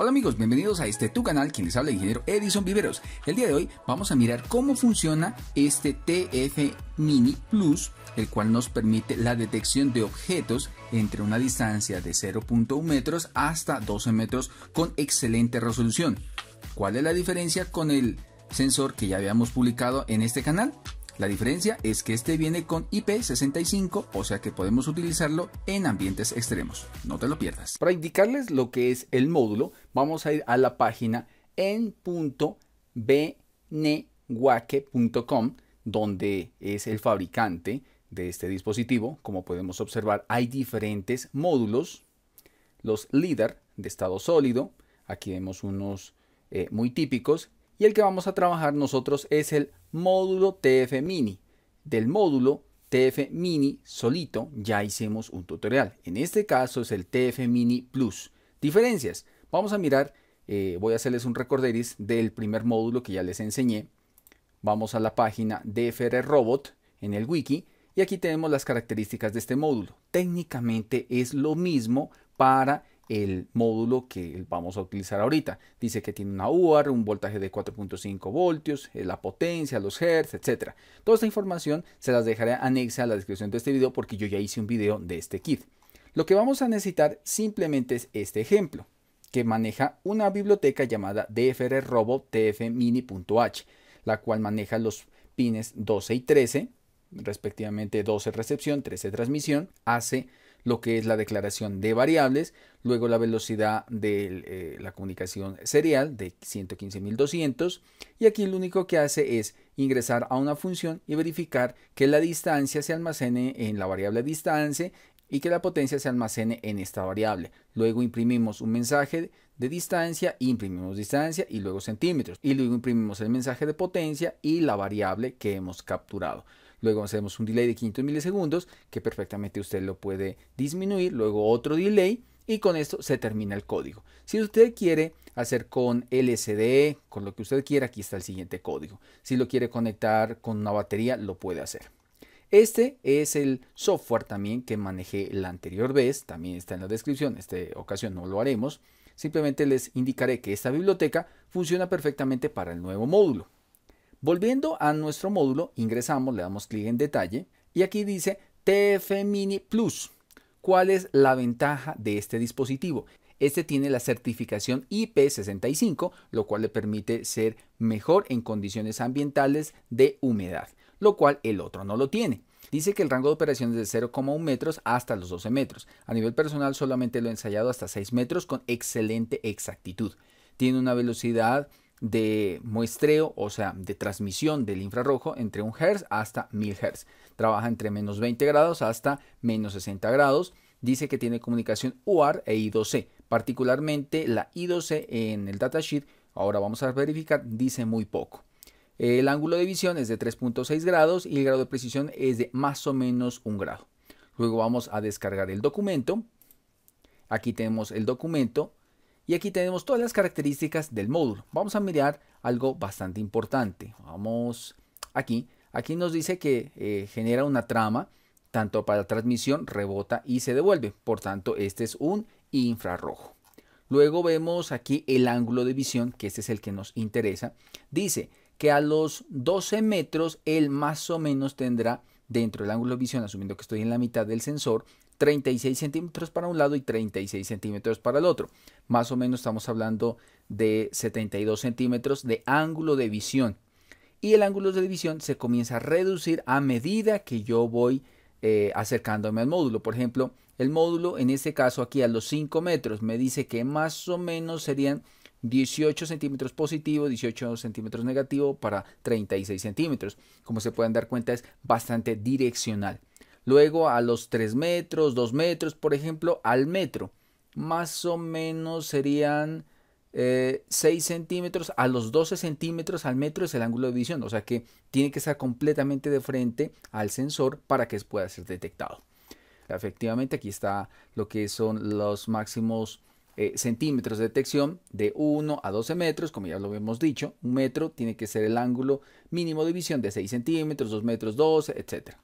Hola amigos, bienvenidos a este tu canal, quien les habla el ingeniero Edison Viveros. El día de hoy vamos a mirar cómo funciona este TF Mini Plus, el cual nos permite la detección de objetos entre una distancia de 0.1 metros hasta 12 metros con excelente resolución. ¿Cuál es la diferencia con el sensor que ya habíamos publicado en este canal? La diferencia es que este viene con IP65, o sea que podemos utilizarlo en ambientes extremos. No te lo pierdas. Para indicarles lo que es el módulo, vamos a ir a la página en.bnewaque.com, donde es el fabricante de este dispositivo. Como podemos observar, hay diferentes módulos. Los LIDAR de estado sólido, aquí vemos unos eh, muy típicos, y el que vamos a trabajar nosotros es el módulo TF Mini. Del módulo TF Mini solito ya hicimos un tutorial. En este caso es el TF Mini Plus. Diferencias. Vamos a mirar, eh, voy a hacerles un recorderis del primer módulo que ya les enseñé. Vamos a la página fr Robot en el wiki y aquí tenemos las características de este módulo. Técnicamente es lo mismo para el módulo que vamos a utilizar ahorita. Dice que tiene una UAR, un voltaje de 4.5 voltios, eh, la potencia, los hertz, etc. Toda esta información se las dejaré anexa a la descripción de este video porque yo ya hice un video de este kit. Lo que vamos a necesitar simplemente es este ejemplo, que maneja una biblioteca llamada DFR la cual maneja los pines 12 y 13, respectivamente 12 recepción, 13 transmisión, hace lo que es la declaración de variables, luego la velocidad de eh, la comunicación serial de 115.200 y aquí lo único que hace es ingresar a una función y verificar que la distancia se almacene en la variable distancia y que la potencia se almacene en esta variable. Luego imprimimos un mensaje de distancia, imprimimos distancia y luego centímetros. Y luego imprimimos el mensaje de potencia y la variable que hemos capturado luego hacemos un delay de 500 milisegundos que perfectamente usted lo puede disminuir, luego otro delay y con esto se termina el código. Si usted quiere hacer con LCD, e, con lo que usted quiera, aquí está el siguiente código. Si lo quiere conectar con una batería, lo puede hacer. Este es el software también que manejé la anterior vez, también está en la descripción, esta ocasión no lo haremos. Simplemente les indicaré que esta biblioteca funciona perfectamente para el nuevo módulo. Volviendo a nuestro módulo, ingresamos, le damos clic en detalle y aquí dice TF Mini Plus. ¿Cuál es la ventaja de este dispositivo? Este tiene la certificación IP65, lo cual le permite ser mejor en condiciones ambientales de humedad, lo cual el otro no lo tiene. Dice que el rango de operación es de 0,1 metros hasta los 12 metros. A nivel personal solamente lo he ensayado hasta 6 metros con excelente exactitud. Tiene una velocidad de muestreo, o sea, de transmisión del infrarrojo entre 1 hertz hasta 1000 Hz. Trabaja entre menos 20 grados hasta menos 60 grados. Dice que tiene comunicación UART e I2C. Particularmente la I2C en el datasheet, ahora vamos a verificar, dice muy poco. El ángulo de visión es de 3.6 grados y el grado de precisión es de más o menos 1 grado. Luego vamos a descargar el documento. Aquí tenemos el documento y aquí tenemos todas las características del módulo. Vamos a mirar algo bastante importante. Vamos aquí. Aquí nos dice que eh, genera una trama tanto para transmisión, rebota y se devuelve. Por tanto, este es un infrarrojo. Luego vemos aquí el ángulo de visión, que este es el que nos interesa. Dice que a los 12 metros él más o menos tendrá dentro del ángulo de visión, asumiendo que estoy en la mitad del sensor, 36 centímetros para un lado y 36 centímetros para el otro. Más o menos estamos hablando de 72 centímetros de ángulo de visión. Y el ángulo de visión se comienza a reducir a medida que yo voy eh, acercándome al módulo. Por ejemplo, el módulo en este caso aquí a los 5 metros me dice que más o menos serían 18 centímetros positivo, 18 centímetros negativo para 36 centímetros. Como se pueden dar cuenta es bastante direccional luego a los 3 metros, 2 metros, por ejemplo, al metro. Más o menos serían 6 eh, centímetros a los 12 centímetros al metro es el ángulo de visión, o sea que tiene que estar completamente de frente al sensor para que pueda ser detectado. Efectivamente, aquí está lo que son los máximos eh, centímetros de detección de 1 a 12 metros, como ya lo hemos dicho, un metro tiene que ser el ángulo mínimo de visión de 6 centímetros, 2 metros 12, etcétera.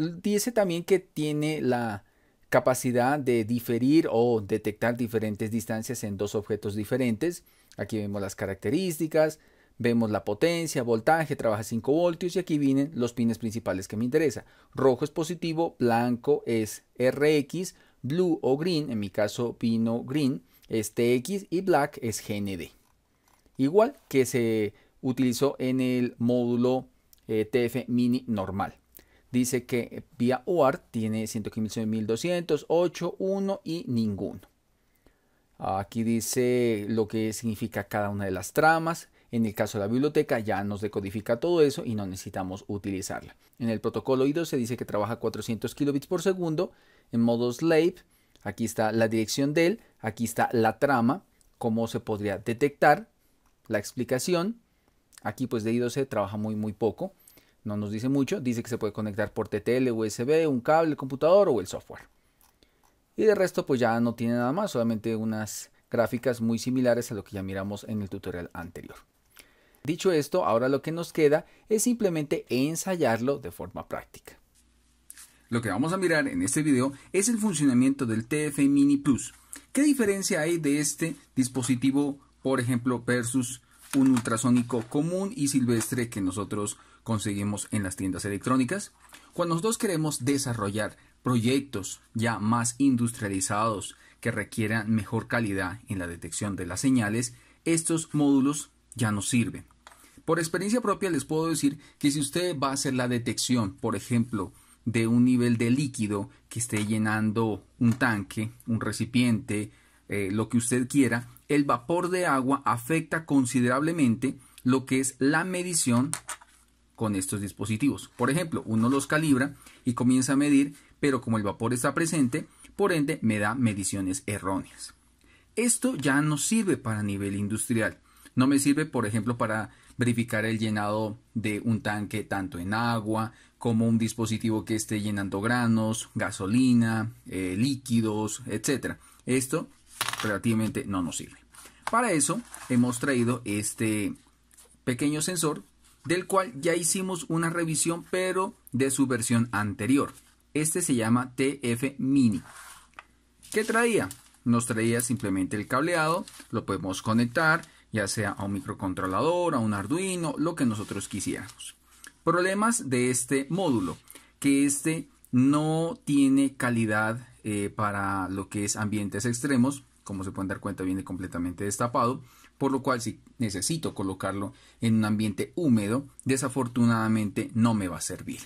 Dice también que tiene la capacidad de diferir o detectar diferentes distancias en dos objetos diferentes. Aquí vemos las características, vemos la potencia, voltaje, trabaja 5 voltios y aquí vienen los pines principales que me interesa. Rojo es positivo, blanco es RX, blue o green, en mi caso pino green, es TX y black es GND. Igual que se utilizó en el módulo eh, TF mini normal dice que eh, vía UART tiene 8, 1 y ninguno. Aquí dice lo que significa cada una de las tramas. En el caso de la biblioteca ya nos decodifica todo eso y no necesitamos utilizarla. En el protocolo IDO se dice que trabaja 400 kilobits por segundo. En modo slave, aquí está la dirección de él, aquí está la trama, cómo se podría detectar, la explicación. Aquí pues de IDO se trabaja muy muy poco no nos dice mucho, dice que se puede conectar por TTL, USB, un cable, computador o el software. Y de resto pues ya no tiene nada más, solamente unas gráficas muy similares a lo que ya miramos en el tutorial anterior. Dicho esto, ahora lo que nos queda es simplemente ensayarlo de forma práctica. Lo que vamos a mirar en este video es el funcionamiento del TF Mini Plus. ¿Qué diferencia hay de este dispositivo, por ejemplo, versus un ultrasónico común y silvestre que nosotros conseguimos en las tiendas electrónicas. Cuando nosotros queremos desarrollar proyectos ya más industrializados que requieran mejor calidad en la detección de las señales, estos módulos ya nos sirven. Por experiencia propia les puedo decir que si usted va a hacer la detección, por ejemplo, de un nivel de líquido que esté llenando un tanque, un recipiente, eh, lo que usted quiera, el vapor de agua afecta considerablemente lo que es la medición con estos dispositivos. Por ejemplo, uno los calibra y comienza a medir, pero como el vapor está presente, por ende me da mediciones erróneas. Esto ya no sirve para nivel industrial. No me sirve, por ejemplo, para verificar el llenado de un tanque tanto en agua como un dispositivo que esté llenando granos, gasolina, eh, líquidos, etc. Esto relativamente no nos sirve. Para eso hemos traído este pequeño sensor del cual ya hicimos una revisión, pero de su versión anterior. Este se llama TF Mini. ¿Qué traía? Nos traía simplemente el cableado, lo podemos conectar ya sea a un microcontrolador, a un Arduino, lo que nosotros quisiéramos. Problemas de este módulo, que este no tiene calidad eh, para lo que es ambientes extremos, como se pueden dar cuenta viene completamente destapado por lo cual si necesito colocarlo en un ambiente húmedo, desafortunadamente no me va a servir.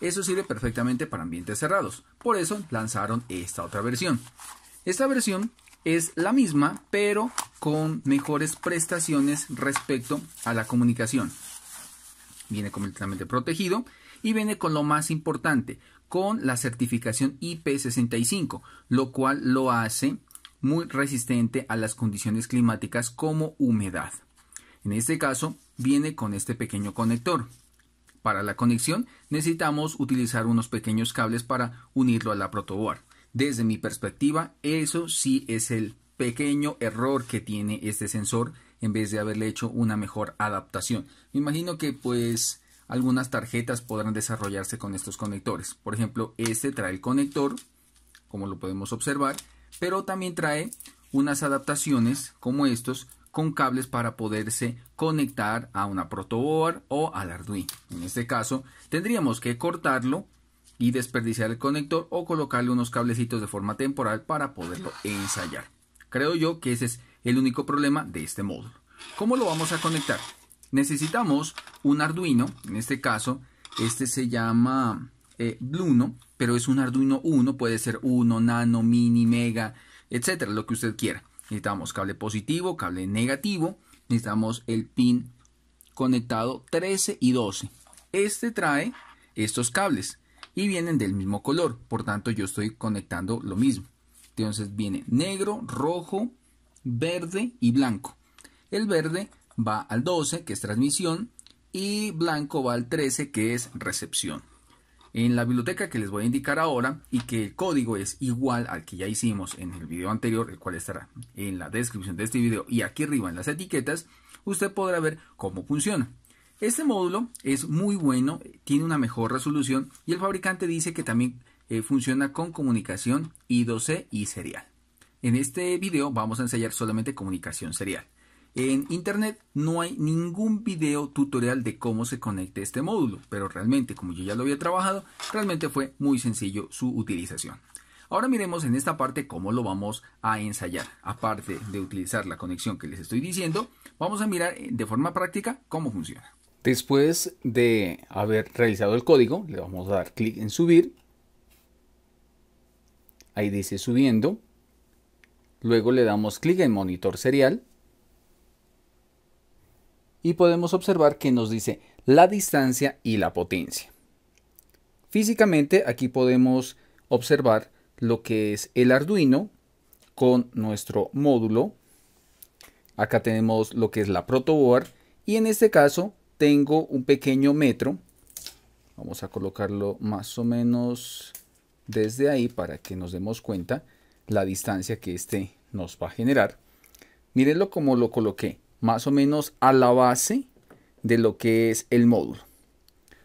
Eso sirve perfectamente para ambientes cerrados, por eso lanzaron esta otra versión. Esta versión es la misma, pero con mejores prestaciones respecto a la comunicación. Viene completamente protegido y viene con lo más importante, con la certificación IP65, lo cual lo hace muy resistente a las condiciones climáticas como humedad. En este caso, viene con este pequeño conector. Para la conexión necesitamos utilizar unos pequeños cables para unirlo a la protoboard. Desde mi perspectiva, eso sí es el pequeño error que tiene este sensor en vez de haberle hecho una mejor adaptación. Me imagino que pues algunas tarjetas podrán desarrollarse con estos conectores. Por ejemplo, este trae el conector, como lo podemos observar, pero también trae unas adaptaciones como estos con cables para poderse conectar a una protoboard o al Arduino. En este caso tendríamos que cortarlo y desperdiciar el conector o colocarle unos cablecitos de forma temporal para poderlo ensayar. Creo yo que ese es el único problema de este módulo. ¿Cómo lo vamos a conectar? Necesitamos un Arduino, en este caso este se llama eh, pero es un Arduino 1, puede ser 1, nano, mini, mega, etcétera, lo que usted quiera. Necesitamos cable positivo, cable negativo, necesitamos el pin conectado 13 y 12. Este trae estos cables y vienen del mismo color, por tanto yo estoy conectando lo mismo. Entonces viene negro, rojo, verde y blanco. El verde va al 12, que es transmisión, y blanco va al 13, que es recepción en la biblioteca que les voy a indicar ahora y que el código es igual al que ya hicimos en el video anterior, el cual estará en la descripción de este video y aquí arriba en las etiquetas, usted podrá ver cómo funciona. Este módulo es muy bueno, tiene una mejor resolución y el fabricante dice que también eh, funciona con comunicación I2C y serial. En este video vamos a enseñar solamente comunicación serial. En internet no hay ningún video tutorial de cómo se conecta este módulo, pero realmente como yo ya lo había trabajado, realmente fue muy sencillo su utilización. Ahora miremos en esta parte cómo lo vamos a ensayar. Aparte de utilizar la conexión que les estoy diciendo, vamos a mirar eh, de forma práctica cómo funciona. Después de haber realizado el código, le vamos a dar clic en subir. Ahí dice subiendo. Luego le damos clic en monitor serial y podemos observar que nos dice la distancia y la potencia. Físicamente aquí podemos observar lo que es el Arduino con nuestro módulo. Acá tenemos lo que es la protoboard y en este caso tengo un pequeño metro. Vamos a colocarlo más o menos desde ahí para que nos demos cuenta la distancia que este nos va a generar. Mírenlo como lo coloqué más o menos a la base de lo que es el módulo.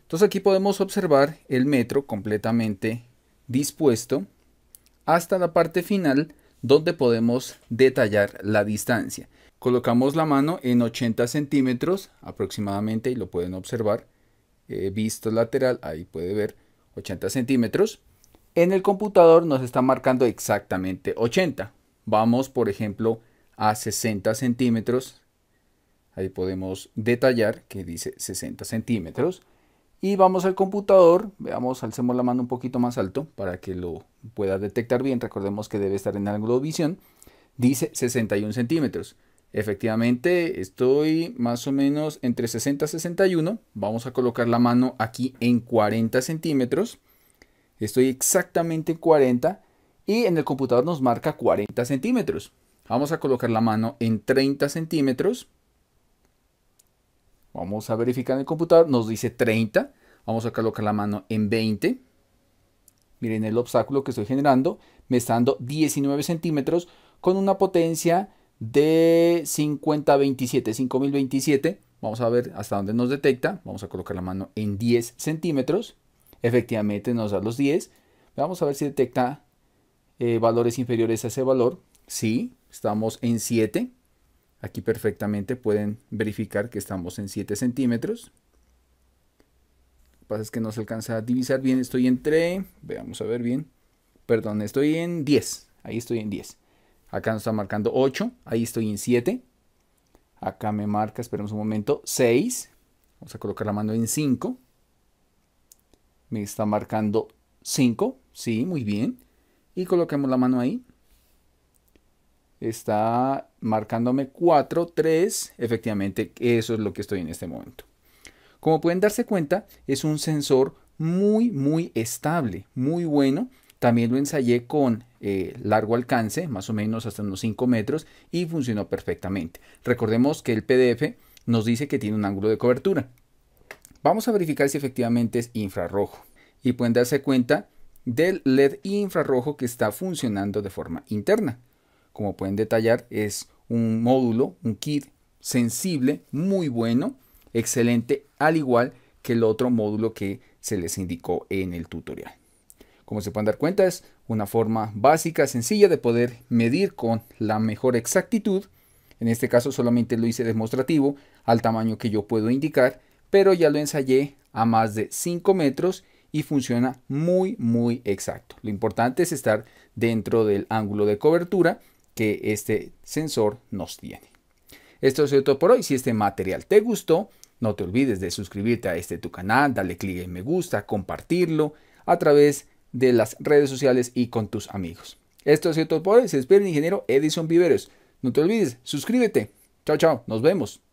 Entonces aquí podemos observar el metro completamente dispuesto hasta la parte final donde podemos detallar la distancia. Colocamos la mano en 80 centímetros aproximadamente y lo pueden observar. he eh, visto lateral, ahí puede ver 80 centímetros. En el computador nos está marcando exactamente 80. Vamos por ejemplo a 60 centímetros Ahí podemos detallar que dice 60 centímetros. Y vamos al computador, veamos, alcemos la mano un poquito más alto para que lo pueda detectar bien. Recordemos que debe estar en ángulo de visión. Dice 61 centímetros. Efectivamente, estoy más o menos entre 60 y 61. Vamos a colocar la mano aquí en 40 centímetros. Estoy exactamente en 40 y en el computador nos marca 40 centímetros. Vamos a colocar la mano en 30 centímetros. Vamos a verificar en el computador. Nos dice 30. Vamos a colocar la mano en 20. Miren el obstáculo que estoy generando. Me está dando 19 centímetros con una potencia de 5027, 5027. Vamos a ver hasta dónde nos detecta. Vamos a colocar la mano en 10 centímetros. Efectivamente nos da los 10. Vamos a ver si detecta eh, valores inferiores a ese valor. Sí, estamos en 7. Aquí perfectamente pueden verificar que estamos en 7 centímetros. Lo que pasa es que no se alcanza a divisar bien. Estoy entre, veamos a ver bien. Perdón, estoy en 10. Ahí estoy en 10. Acá nos está marcando 8. Ahí estoy en 7. Acá me marca, esperemos un momento, 6. Vamos a colocar la mano en 5. Me está marcando 5. Sí, muy bien. Y coloquemos la mano ahí está marcándome 4, 3. Efectivamente, eso es lo que estoy en este momento. Como pueden darse cuenta, es un sensor muy, muy estable, muy bueno. También lo ensayé con eh, largo alcance, más o menos hasta unos 5 metros, y funcionó perfectamente. Recordemos que el PDF nos dice que tiene un ángulo de cobertura. Vamos a verificar si efectivamente es infrarrojo. Y pueden darse cuenta del LED infrarrojo que está funcionando de forma interna como pueden detallar, es un módulo, un kit sensible, muy bueno, excelente, al igual que el otro módulo que se les indicó en el tutorial. Como se pueden dar cuenta, es una forma básica, sencilla de poder medir con la mejor exactitud. En este caso solamente lo hice demostrativo al tamaño que yo puedo indicar, pero ya lo ensayé a más de 5 metros y funciona muy muy exacto. Lo importante es estar dentro del ángulo de cobertura que este sensor nos tiene. Esto es todo por hoy. Si este material te gustó, no te olvides de suscribirte a este tu canal, darle clic en me gusta, compartirlo a través de las redes sociales y con tus amigos. Esto es todo por hoy. Se despide el ingeniero Edison Viveros. No te olvides, suscríbete. Chao, chao. Nos vemos.